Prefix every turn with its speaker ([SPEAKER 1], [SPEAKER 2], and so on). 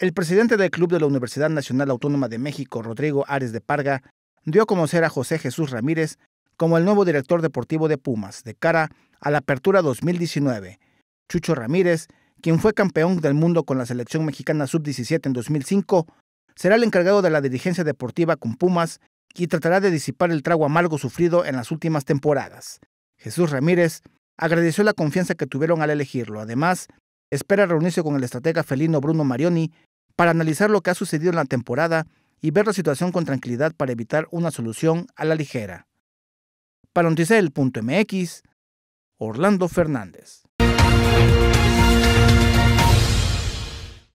[SPEAKER 1] El presidente del Club de la Universidad Nacional Autónoma de México, Rodrigo Ares de Parga, dio a conocer a José Jesús Ramírez como el nuevo director deportivo de Pumas de cara a la apertura 2019. Chucho Ramírez, quien fue campeón del mundo con la selección mexicana sub-17 en 2005, será el encargado de la dirigencia deportiva con Pumas y tratará de disipar el trago amargo sufrido en las últimas temporadas. Jesús Ramírez agradeció la confianza que tuvieron al elegirlo. Además, espera reunirse con el estratega felino Bruno Marioni para analizar lo que ha sucedido en la temporada y ver la situación con tranquilidad para evitar una solución a la ligera. Para Orlando Fernández.